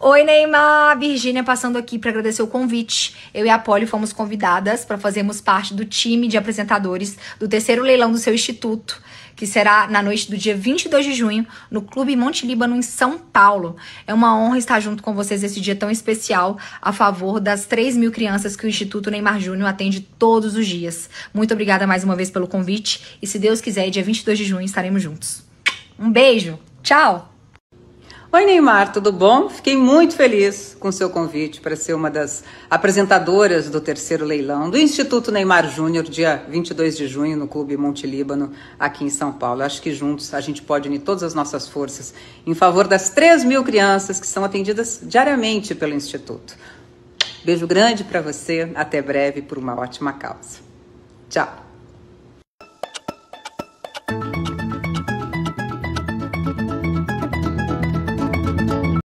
Oi, Neymar! Virgínia passando aqui para agradecer o convite. Eu e a Poli fomos convidadas para fazermos parte do time de apresentadores do terceiro leilão do seu instituto, que será na noite do dia 22 de junho, no Clube Monte Líbano, em São Paulo. É uma honra estar junto com vocês nesse dia tão especial a favor das 3 mil crianças que o Instituto Neymar Júnior atende todos os dias. Muito obrigada mais uma vez pelo convite e, se Deus quiser, dia 22 de junho estaremos juntos. Um beijo! Tchau! Oi, Neymar, tudo bom? Fiquei muito feliz com seu convite para ser uma das apresentadoras do terceiro leilão do Instituto Neymar Júnior, dia 22 de junho, no Clube Monte Líbano, aqui em São Paulo. Acho que juntos a gente pode unir todas as nossas forças em favor das 3 mil crianças que são atendidas diariamente pelo Instituto. Beijo grande para você, até breve por uma ótima causa. Tchau!